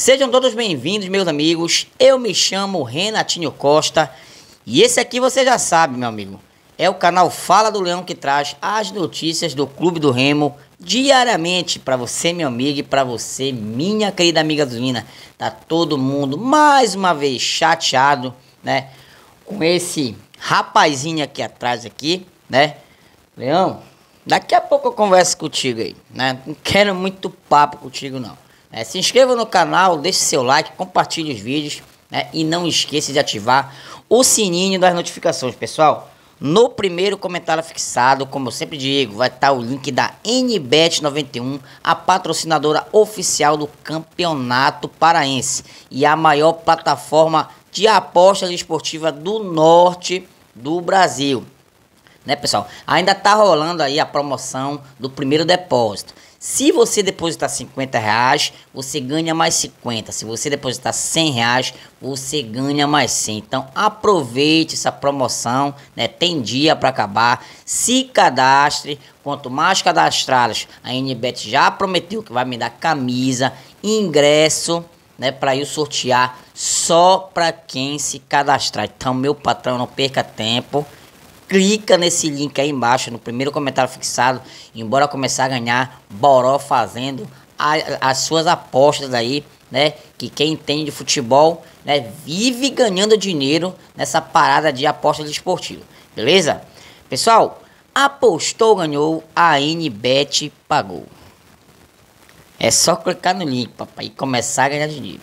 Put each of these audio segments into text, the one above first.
Sejam todos bem-vindos, meus amigos. Eu me chamo Renatinho Costa e esse aqui você já sabe, meu amigo. É o canal Fala do Leão que traz as notícias do Clube do Remo diariamente para você, meu amigo, e para você, minha querida amiga Zulina. Tá todo mundo mais uma vez chateado, né? Com esse rapazinho aqui atrás aqui, né? Leão, daqui a pouco eu converso contigo aí, né? Não quero muito papo contigo não. É, se inscreva no canal, deixe seu like, compartilhe os vídeos né, e não esqueça de ativar o sininho das notificações, pessoal. No primeiro comentário fixado, como eu sempre digo, vai estar o link da NBet91, a patrocinadora oficial do Campeonato Paraense e a maior plataforma de apostas esportiva do norte do Brasil. Né, pessoal? Ainda está rolando aí a promoção do primeiro depósito. Se você depositar 50 reais, você ganha mais 50. Se você depositar 100 reais, você ganha mais 100. Então aproveite essa promoção, né? tem dia para acabar. Se cadastre, quanto mais cadastrados, a NBet já prometeu que vai me dar camisa, ingresso, né, para eu sortear só para quem se cadastrar. Então, meu patrão, não perca tempo clica nesse link aí embaixo, no primeiro comentário fixado, embora começar a ganhar Boró fazendo a, as suas apostas aí, né? Que quem entende de futebol, né, vive ganhando dinheiro nessa parada de apostas esportivo, beleza? Pessoal, apostou, ganhou, a NBet pagou. É só clicar no link, papai, e começar a ganhar dinheiro.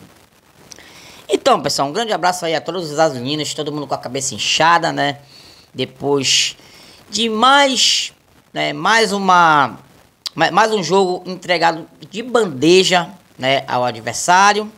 Então, pessoal, um grande abraço aí a todos os asilinos, todo mundo com a cabeça inchada, né? depois de mais, né, mais uma mais um jogo entregado de bandeja, né, ao adversário,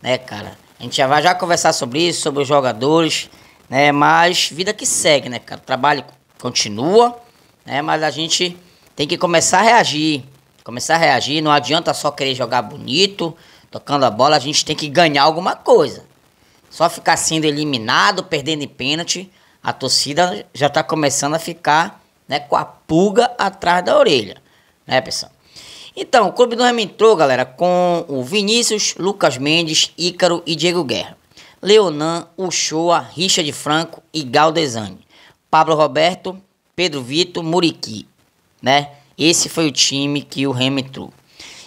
né, cara. A gente já vai já conversar sobre isso, sobre os jogadores, né, mas vida que segue, né, cara. O trabalho continua, né, mas a gente tem que começar a reagir, começar a reagir, não adianta só querer jogar bonito, tocando a bola, a gente tem que ganhar alguma coisa. Só ficar sendo eliminado, perdendo em pênalti, a torcida já está começando a ficar né, com a pulga atrás da orelha, né, pessoal? Então, o Clube do Remo entrou, galera, com o Vinícius, Lucas Mendes, Ícaro e Diego Guerra. Leonan, Uchoa, Richard Franco e Galdesani. Pablo Roberto, Pedro Vitor, Muriqui, né? Esse foi o time que o Remo entrou.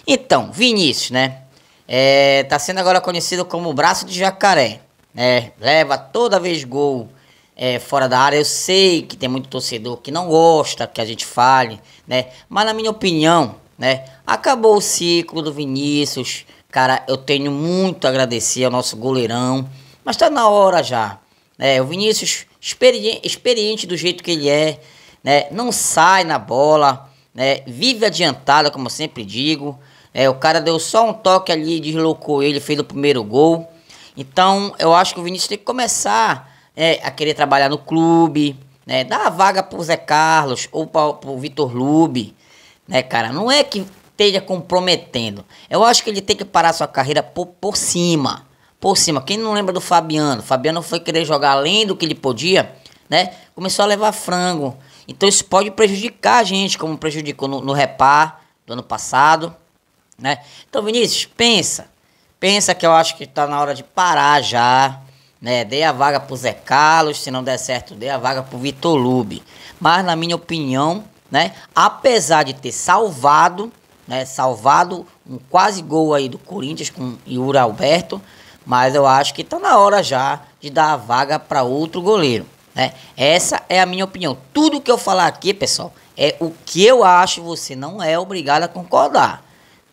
Então, Vinícius, né? É, tá sendo agora conhecido como o braço de jacaré, né? Leva toda vez gol é, fora da área. Eu sei que tem muito torcedor que não gosta que a gente fale, né? Mas na minha opinião, né? Acabou o ciclo do Vinícius. Cara, eu tenho muito a agradecer ao nosso goleirão. Mas tá na hora já. Né? O Vinícius, experiente, experiente do jeito que ele é, né? Não sai na bola, né? Vive adiantada, como eu sempre digo. É, o cara deu só um toque ali, deslocou ele, fez o primeiro gol. Então, eu acho que o Vinícius tem que começar é, a querer trabalhar no clube, né? Dá a vaga pro Zé Carlos ou pra, pro Vitor Lube, né, cara? Não é que esteja comprometendo. Eu acho que ele tem que parar sua carreira por, por cima. Por cima. Quem não lembra do Fabiano? Fabiano foi querer jogar além do que ele podia, né? Começou a levar frango. Então isso pode prejudicar a gente, como prejudicou no, no repar do ano passado, né? Então, Vinícius, pensa. Pensa que eu acho que tá na hora de parar já, né? Dei a vaga pro Zé Carlos, se não der certo, dei a vaga pro Vitor Lube. Mas, na minha opinião, né? apesar de ter salvado, né? salvado um quase gol aí do Corinthians com Iura Alberto, mas eu acho que está na hora já de dar a vaga para outro goleiro. Né? Essa é a minha opinião. Tudo que eu falar aqui, pessoal, é o que eu acho, você não é obrigado a concordar.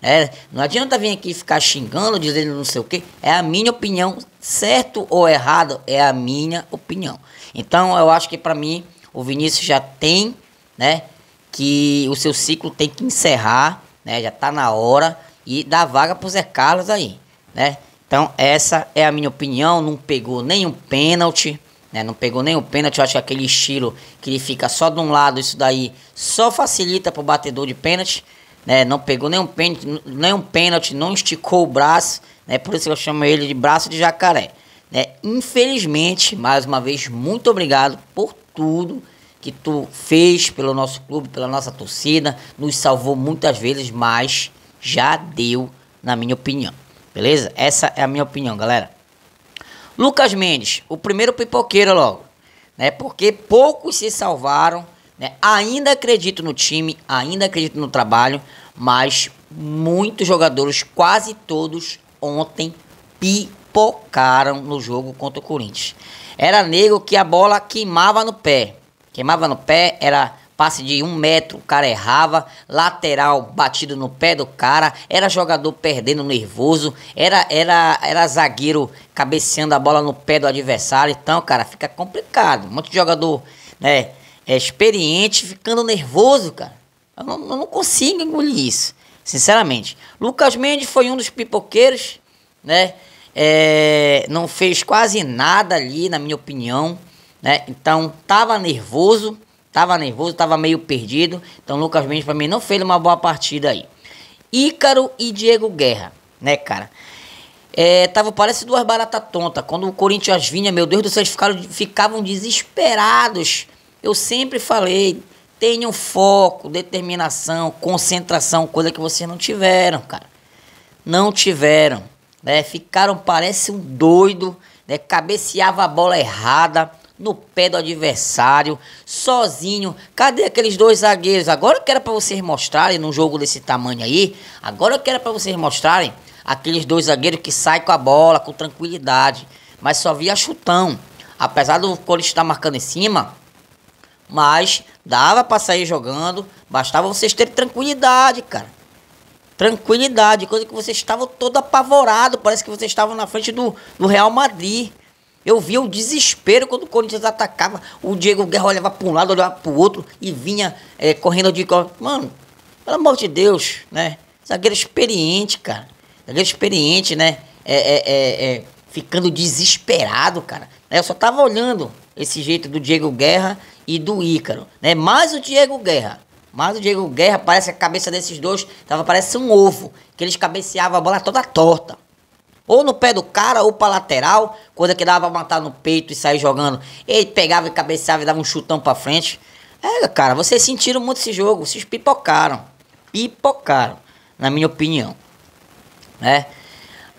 Né? Não adianta vir aqui ficar xingando, dizendo não sei o que. É a minha opinião Certo ou errado é a minha opinião. Então eu acho que para mim o Vinícius já tem, né, que o seu ciclo tem que encerrar, né, já está na hora e dá vaga pro Zé Carlos aí, né? Então essa é a minha opinião, não pegou nenhum pênalti, né? Não pegou nenhum pênalti, eu acho que aquele estilo que ele fica só de um lado, isso daí só facilita pro batedor de pênalti, né? Não pegou nenhum pênalti, nenhum pênalti, não esticou o braço, né? Por isso que eu chamo ele de braço de jacaré. Né? Infelizmente, mais uma vez, muito obrigado por tudo que tu fez pelo nosso clube, pela nossa torcida, nos salvou muitas vezes, mas já deu, na minha opinião. Beleza? Essa é a minha opinião, galera. Lucas Mendes, o primeiro pipoqueiro logo, né? Porque poucos se salvaram, né? Ainda acredito no time, ainda acredito no trabalho, mas muitos jogadores, quase todos, ontem pipocaram no jogo contra o Corinthians. Era negro que a bola queimava no pé. Queimava no pé, era passe de um metro, o cara errava, lateral batido no pé do cara, era jogador perdendo nervoso, era, era, era zagueiro cabeceando a bola no pé do adversário. Então, cara, fica complicado. Um monte de jogador né, é experiente ficando nervoso, cara. Eu não, eu não consigo engolir isso. Sinceramente. Lucas Mendes foi um dos pipoqueiros, né? É, não fez quase nada ali, na minha opinião, né? Então, tava nervoso, tava nervoso, tava meio perdido. Então, Lucas Mendes para mim não fez uma boa partida aí. Ícaro e Diego Guerra, né, cara? É, tava parece duas baratas tontas. Quando o Corinthians vinha, meu Deus do céu, eles ficaram, ficavam desesperados. Eu sempre falei, Tenham foco, determinação, concentração, coisa que vocês não tiveram, cara. Não tiveram. Né? Ficaram, parece um doido, né? cabeceava a bola errada no pé do adversário, sozinho. Cadê aqueles dois zagueiros? Agora eu quero para vocês mostrarem num jogo desse tamanho aí. Agora eu quero para vocês mostrarem aqueles dois zagueiros que saem com a bola com tranquilidade, mas só via chutão. Apesar do Corinthians estar tá marcando em cima, mas dava para sair jogando, bastava vocês terem tranquilidade, cara. Tranquilidade, coisa que vocês estavam todo apavorado, parece que vocês estavam na frente do, do Real Madrid. Eu via o desespero quando o Corinthians atacava. O Diego Guerra olhava para um lado, olhava para o outro e vinha é, correndo de. Mano, pelo amor de Deus, né? Zagueiro experiente, cara. Zagueiro experiente, né? É, é, é, é ficando desesperado, cara. Eu só tava olhando esse jeito do Diego Guerra e do Ícaro, né? Mais o Diego Guerra. Mas o Diego Guerra parece a cabeça desses dois tava parece um ovo, que eles cabeceavam a bola toda torta. Ou no pé do cara, ou pra lateral, coisa que dava pra matar no peito e sair jogando. Ele pegava e cabeceava e dava um chutão pra frente. É, cara, vocês sentiram muito esse jogo, vocês pipocaram. Pipocaram, na minha opinião. Né?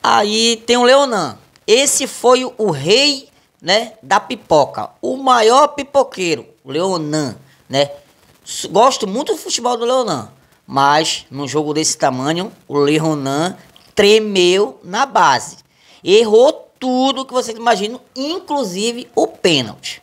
Aí tem o Leonan. Esse foi o rei né, da pipoca. O maior pipoqueiro, Leonan, né? Gosto muito do futebol do Leonan, mas num jogo desse tamanho, o Leonan tremeu na base. Errou tudo que vocês imaginam, inclusive o pênalti,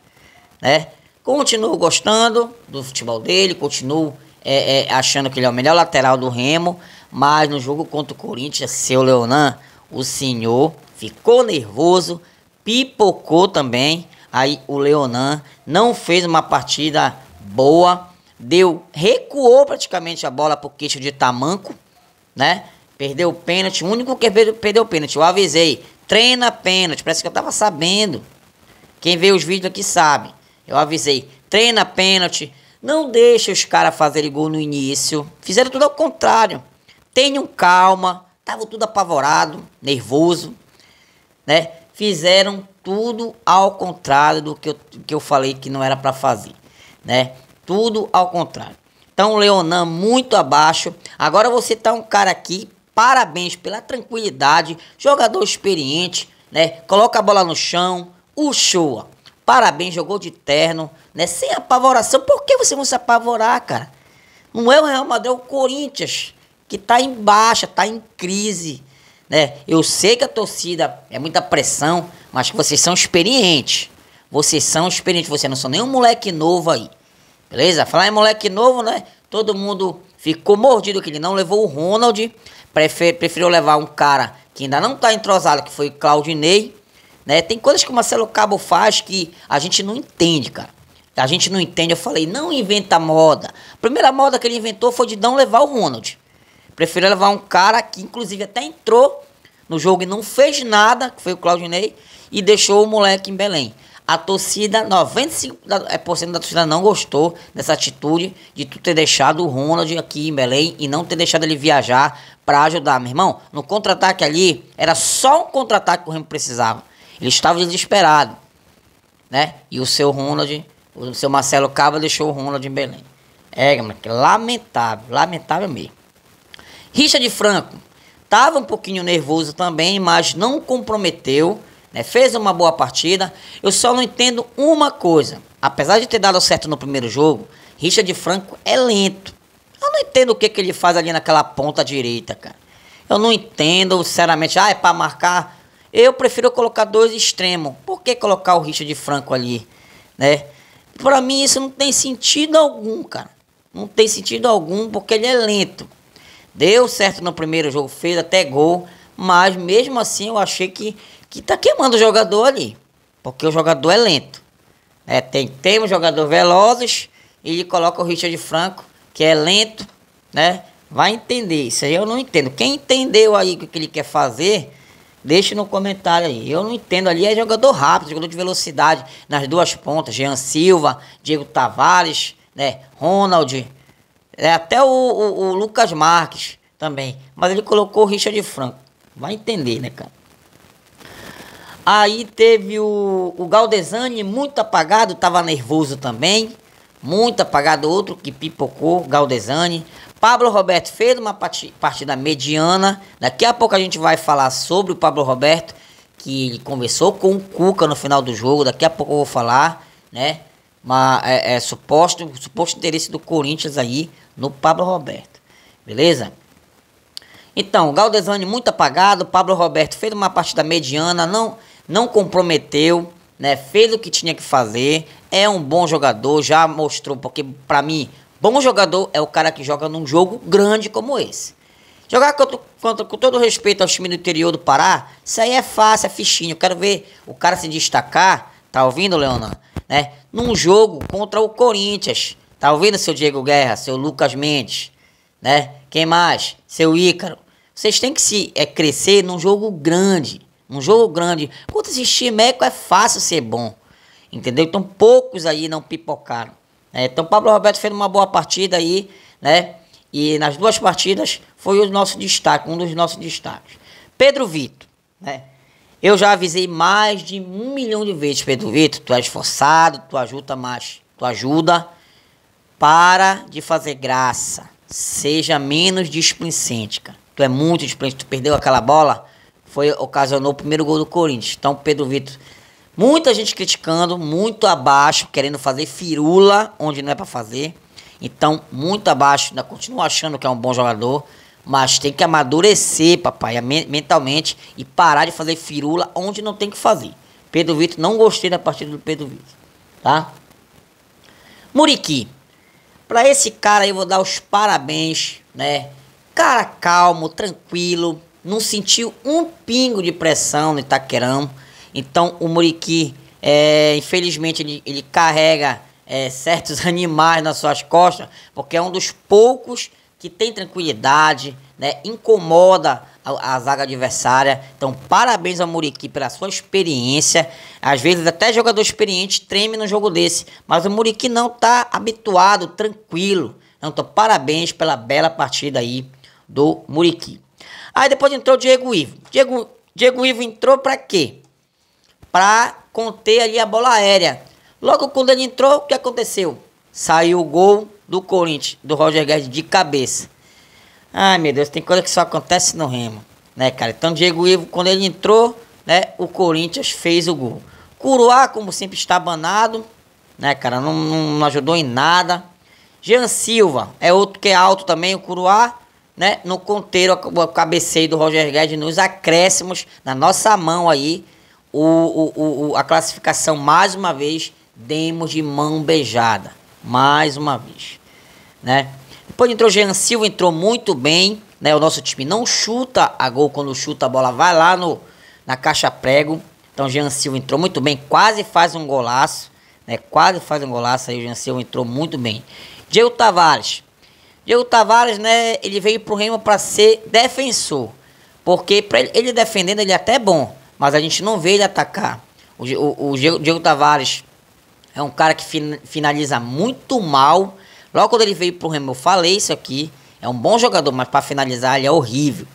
né? Continuo gostando do futebol dele, continuo é, é, achando que ele é o melhor lateral do Remo, mas no jogo contra o Corinthians, seu Leonan, o senhor ficou nervoso, pipocou também. Aí o Leonan não fez uma partida boa, deu, recuou praticamente a bola pro queixo de Tamanco, né? Perdeu o pênalti, o único que perdeu o pênalti, eu avisei. Treina pênalti, parece que eu tava sabendo. Quem vê os vídeos aqui sabe. Eu avisei, treina pênalti, não deixa os caras fazerem gol no início. Fizeram tudo ao contrário. Tenham calma, tava tudo apavorado, nervoso, né? fizeram tudo ao contrário do que eu, que eu falei que não era para fazer, né? Tudo ao contrário. Então, Leonan muito abaixo. Agora você tá um cara aqui, parabéns pela tranquilidade, jogador experiente, né? Coloca a bola no chão, o show. Parabéns, jogou de terno, né? Sem apavoração. Por que você não se apavorar, cara? Não é o Real Madrid, é o Corinthians, que tá em baixa, tá em crise né? Eu sei que a torcida é muita pressão, mas que vocês são experientes. Vocês são experientes, vocês não são nenhum moleque novo aí. Beleza? Falar em moleque novo, né? Todo mundo ficou mordido que ele não levou o Ronald. Prefer, preferiu levar um cara que ainda não tá entrosado, que foi Claudinei. Né? Tem coisas que o Marcelo Cabo faz que a gente não entende, cara. A gente não entende. Eu falei, não inventa moda. A primeira moda que ele inventou foi de não levar o Ronald. Prefiro levar um cara que, inclusive, até entrou no jogo e não fez nada, que foi o Claudinei, e deixou o moleque em Belém. A torcida, 95% é, da torcida não gostou dessa atitude de tu ter deixado o Ronald aqui em Belém e não ter deixado ele viajar para ajudar. Meu irmão, no contra-ataque ali, era só um contra-ataque que o Remo precisava. Ele estava desesperado, né? E o seu Ronald, o seu Marcelo Cava deixou o Ronald em Belém. É, lamentável, lamentável mesmo. Richard Franco estava um pouquinho nervoso também, mas não comprometeu, né? fez uma boa partida. Eu só não entendo uma coisa. Apesar de ter dado certo no primeiro jogo, Richard Franco é lento. Eu não entendo o que, que ele faz ali naquela ponta direita, cara. Eu não entendo, sinceramente. Ah, é para marcar. Eu prefiro colocar dois extremos. Por que colocar o Richard Franco ali, né? Para mim isso não tem sentido algum, cara. Não tem sentido algum porque ele é lento. Deu certo no primeiro jogo, fez até gol, mas mesmo assim eu achei que, que tá queimando o jogador ali. Porque o jogador é lento. É, tem, temos um jogador velozes e ele coloca o Richard Franco, que é lento, né? Vai entender. Isso aí eu não entendo. Quem entendeu aí o que ele quer fazer, deixe no comentário aí. Eu não entendo ali, é jogador rápido, jogador de velocidade nas duas pontas, Jean Silva, Diego Tavares, né? Ronald. É, até o, o, o Lucas Marques também. Mas ele colocou o Richard Franco. Vai entender, né, cara? Aí teve o, o Galdesani, muito apagado, tava nervoso também. Muito apagado, outro que pipocou, Galdesani. Pablo Roberto fez uma partida mediana. Daqui a pouco a gente vai falar sobre o Pablo Roberto, que ele conversou com o Cuca no final do jogo. Daqui a pouco eu vou falar, né? Mas é, é suposto, suposto interesse do Corinthians aí no Pablo Roberto. Beleza? Então, Galdesani muito apagado, Pablo Roberto fez uma partida mediana, não não comprometeu, né? Fez o que tinha que fazer, é um bom jogador, já mostrou porque para mim, bom jogador é o cara que joga num jogo grande como esse. Jogar contra, contra, com todo respeito ao time do interior do Pará, isso aí é fácil, é fichinho. Eu quero ver o cara se destacar, tá ouvindo, Leona? Né? Num jogo contra o Corinthians. Tá ouvindo, seu Diego Guerra, seu Lucas Mendes, né? Quem mais? Seu Ícaro. Vocês têm que se é, crescer num jogo grande. Num jogo grande. Contra esse chimeco é fácil ser bom. Entendeu? Então poucos aí não pipocaram. Né? Então Pablo Roberto fez uma boa partida aí, né? E nas duas partidas foi o nosso destaque, um dos nossos destaques. Pedro Vitor, né? Eu já avisei mais de um milhão de vezes, Pedro Vitor, tu é esforçado, tu ajuda mais, tu ajuda para de fazer graça. Seja menos displicente, cara. Tu é muito displicente. Tu perdeu aquela bola, foi ocasionou o primeiro gol do Corinthians. Então, Pedro Vitor, muita gente criticando, muito abaixo, querendo fazer firula onde não é para fazer. Então, muito abaixo, ainda continuo achando que é um bom jogador, mas tem que amadurecer, papai, mentalmente e parar de fazer firula onde não tem que fazer. Pedro Vitor, não gostei da partida do Pedro Vitor, tá? Muriqui. Para esse cara aí, eu vou dar os parabéns, né? Cara calmo, tranquilo, não sentiu um pingo de pressão no Itaquerão. Então, o Muriqui, é, infelizmente, ele, ele carrega é, certos animais nas suas costas, porque é um dos poucos que tem tranquilidade, né? Incomoda a, a zaga adversária. Então, parabéns ao Muriqui pela sua experiência. Às vezes, até jogador experiente treme num jogo desse, mas o Muriqui não está habituado, tranquilo. Então, parabéns pela bela partida aí do Muriqui. Aí depois entrou o Diego Ivo. Diego, Diego Ivo entrou para quê? Para conter ali a bola aérea. Logo quando ele entrou, o que aconteceu? Saiu o gol do Corinthians, do Roger Guedes de cabeça. Ai, meu Deus, tem coisa que só acontece no Remo, né, cara? Então, Diego Ivo, quando ele entrou, né, o Corinthians fez o gol. Curuá, como sempre, está banado, né, cara? Não, não ajudou em nada. Jean Silva é outro que é alto também, o Curuá, né? No conteiro, o cabeceio do Roger Guedes nos acréscimos, na nossa mão aí, o, o, o, a classificação mais uma vez, demos de mão beijada. Mais uma vez, né? Depois entrou o Jean Silva, entrou muito bem. Né? O nosso time não chuta a gol quando chuta a bola, vai lá no, na caixa prego. Então o Jean Silva entrou muito bem, quase faz um golaço. Né? Quase faz um golaço aí, o Jean Silva entrou muito bem. Diego Tavares. Diego Tavares, né, ele veio pro Remo para ser defensor. Porque pra ele, ele, defendendo, ele é até bom, mas a gente não vê ele atacar. O, o, o Diego, Diego Tavares é um cara que finaliza muito mal, Logo quando ele veio pro Remo, eu falei isso aqui. É um bom jogador, mas para finalizar ele é horrível.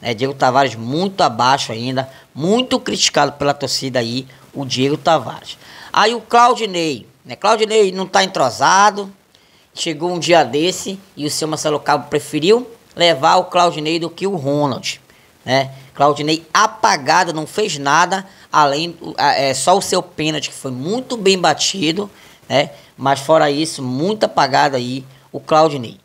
Né? Diego Tavares muito abaixo ainda, muito criticado pela torcida aí, o Diego Tavares. Aí o Claudinei, né? Claudinei não tá entrosado. Chegou um dia desse e o seu Marcelo Cabo preferiu levar o Claudinei do que o Ronald, né? Claudinei apagado, não fez nada, além é, só o seu pênalti que foi muito bem batido, né? Mas fora isso, muito apagado aí o Claudinei.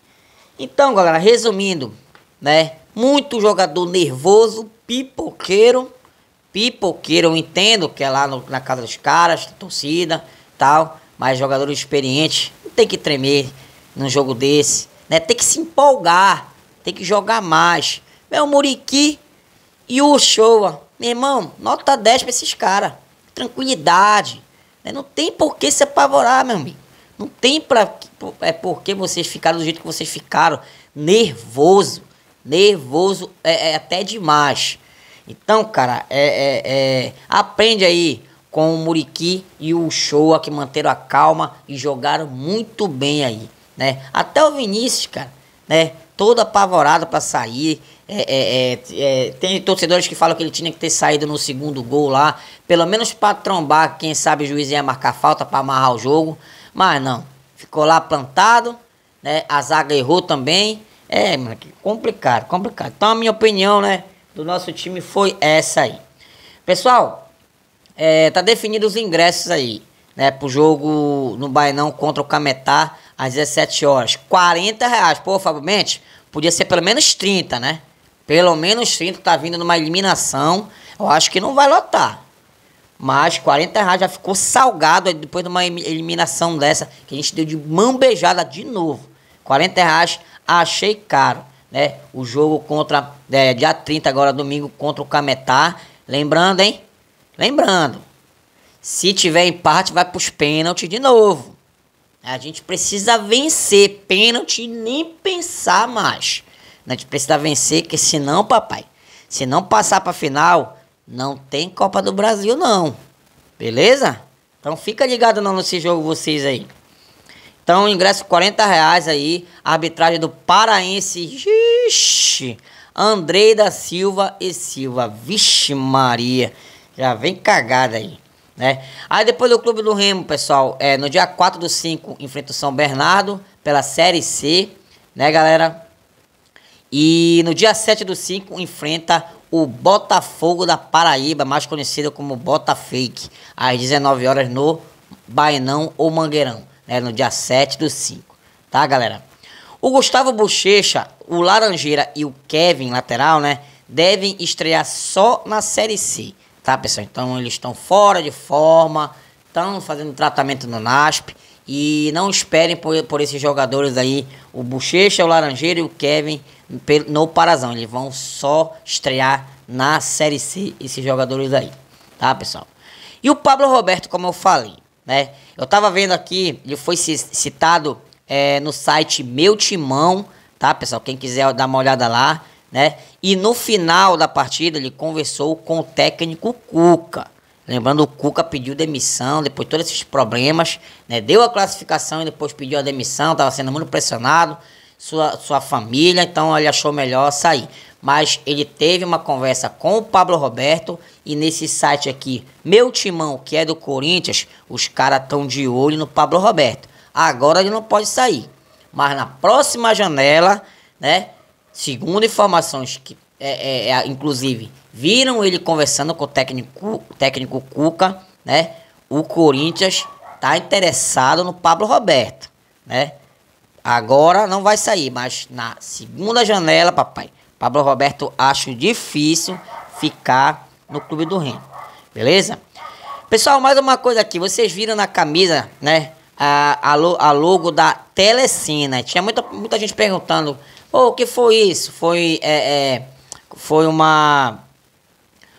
Então, galera, resumindo, né? Muito jogador nervoso, pipoqueiro. Pipoqueiro, eu entendo que é lá no, na casa dos caras, torcida tal. Mas jogador experiente não tem que tremer num jogo desse, né? Tem que se empolgar, tem que jogar mais. Meu Muriqui e o Showa, meu irmão, nota 10 pra esses caras. Tranquilidade é, não tem por que se apavorar, meu amigo. Não tem pra, é porque vocês ficaram do jeito que vocês ficaram. Nervoso. Nervoso é, é até demais. Então, cara, é, é, é aprende aí com o Muriqui e o Showa que manteram a calma e jogaram muito bem aí, né? Até o Vinícius, cara, né? Todo apavorado para sair, é, é, é, é, tem torcedores que falam que ele tinha que ter saído no segundo gol lá, pelo menos para trombar, quem sabe o juiz ia marcar falta para amarrar o jogo, mas não, ficou lá plantado, né? A zaga errou também. É, mano, complicado, complicado. Então a minha opinião, né, do nosso time foi essa aí. Pessoal, é, tá definido os ingressos aí, né, pro jogo no Bainão contra o Cametá às 17 horas. 40 reais, pô, Fábio Mente, podia ser pelo menos 30, né? Pelo menos 30 tá vindo numa eliminação. Eu acho que não vai lotar. Mas 40 reais já ficou salgado depois de uma eliminação dessa, que a gente deu de mão beijada de novo. 40 reais achei caro. Né? O jogo contra. É, dia 30, agora domingo, contra o Cametá. Lembrando, hein? Lembrando. Se tiver empate, vai para os pênaltis de novo. A gente precisa vencer. Pênalti nem pensar mais. A gente precisa vencer, que senão, papai, se não passar pra final, não tem Copa do Brasil, não. Beleza? Então fica ligado não nesse jogo vocês aí. Então, ingresso 40 reais aí. Arbitragem do paraense. Ixi, Andrei da Silva e Silva. Vixe Maria. Já vem cagada aí. Né? Aí depois do Clube do Remo, pessoal. É, no dia 4 do 5, enfrenta o São Bernardo pela Série C. Né, galera? E no dia 7 do 5 enfrenta o Botafogo da Paraíba, mais conhecido como Botafake, às 19 horas no Bainão ou Mangueirão, né, no dia 7 do 5, tá, galera? O Gustavo Bochecha, o Laranjeira e o Kevin, lateral, né, devem estrear só na Série C, tá, pessoal? Então eles estão fora de forma, estão fazendo tratamento no NASP e não esperem por, por esses jogadores aí, o Bochecha, o Laranjeiro e o Kevin no Parazão. Eles vão só estrear na Série C esses jogadores aí, tá, pessoal? E o Pablo Roberto, como eu falei, né? Eu tava vendo aqui, ele foi citado é, no site Meu Timão, tá, pessoal? Quem quiser dar uma olhada lá, né? E no final da partida, ele conversou com o técnico Cuca. Lembrando, o Cuca pediu demissão, depois todos esses problemas, né? Deu a classificação e depois pediu a demissão, estava sendo muito pressionado, sua, sua família, então ele achou melhor sair. Mas ele teve uma conversa com o Pablo Roberto e nesse site aqui, meu timão, que é do Corinthians, os caras estão de olho no Pablo Roberto. Agora ele não pode sair. Mas na próxima janela, né? Segundo informações que é, é, é, inclusive, viram ele conversando com o técnico, técnico Cuca, né? O Corinthians tá interessado no Pablo Roberto, né? Agora não vai sair, mas na segunda janela, papai, Pablo Roberto acho difícil ficar no Clube do Remo, beleza? Pessoal, mais uma coisa aqui, vocês viram na camisa, né? A, a, logo da Telecina. Né? Tinha muita, muita gente perguntando, ô, oh, o que foi isso? Foi é, é foi uma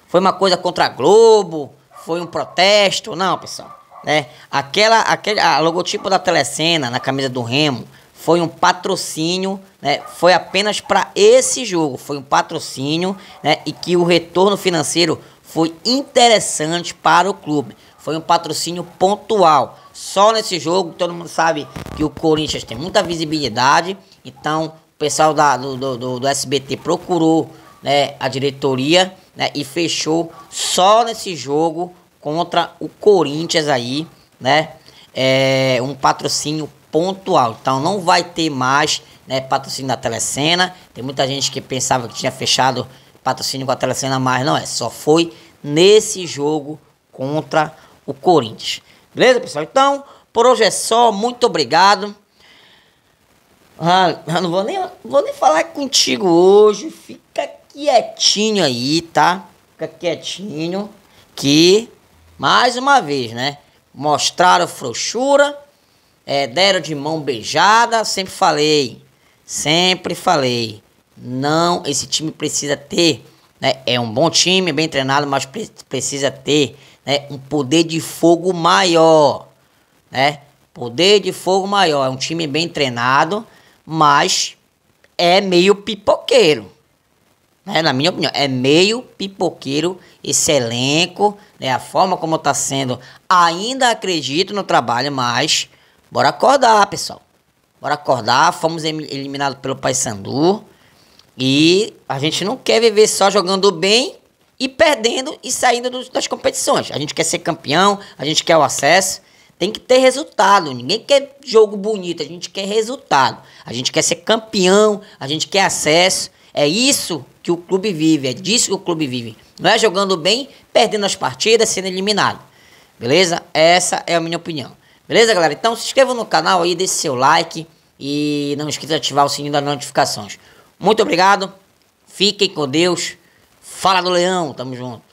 foi uma coisa contra a Globo, foi um protesto, não, pessoal, né? Aquela aquele a logotipo da Telecena na camisa do Remo foi um patrocínio, né? Foi apenas para esse jogo, foi um patrocínio, né? E que o retorno financeiro foi interessante para o clube. Foi um patrocínio pontual. Só nesse jogo, todo mundo sabe que o Corinthians tem muita visibilidade, então o pessoal da, do, do, do SBT procurou né, a diretoria né, e fechou só nesse jogo contra o Corinthians aí, né? É, um patrocínio pontual. Então não vai ter mais né, patrocínio da Telecena. Tem muita gente que pensava que tinha fechado patrocínio com a Telecena, mas não é. Só foi nesse jogo contra o Corinthians. Beleza, pessoal? Então, por hoje é só. Muito obrigado. Ah, não vou nem, vou nem falar contigo hoje. Fica quietinho aí, tá? Fica quietinho. Que, mais uma vez, né? Mostraram frouxura, é, deram de mão beijada. Sempre falei, sempre falei. Não, esse time precisa ter. Né? É um bom time, bem treinado, mas pre precisa ter né? um poder de fogo maior. Né? Poder de fogo maior. É um time bem treinado, mas é meio pipoqueiro. Né? Na minha opinião, é meio pipoqueiro esse elenco, né? a forma como está sendo. Ainda acredito no trabalho, mas bora acordar, pessoal. Bora acordar, fomos eliminados pelo Paysandu e a gente não quer viver só jogando bem e perdendo e saindo dos, das competições. A gente quer ser campeão, a gente quer o acesso. Tem que ter resultado. Ninguém quer jogo bonito, a gente quer resultado. A gente quer ser campeão, a gente quer acesso. É isso que o clube vive, é disso que o clube vive. Não é jogando bem, perdendo as partidas, sendo eliminado. Beleza? Essa é a minha opinião. Beleza, galera? Então se inscreva no canal aí, deixe seu like e não esqueça de ativar o sininho das notificações. Muito obrigado, fiquem com Deus. Fala do Leão, tamo junto.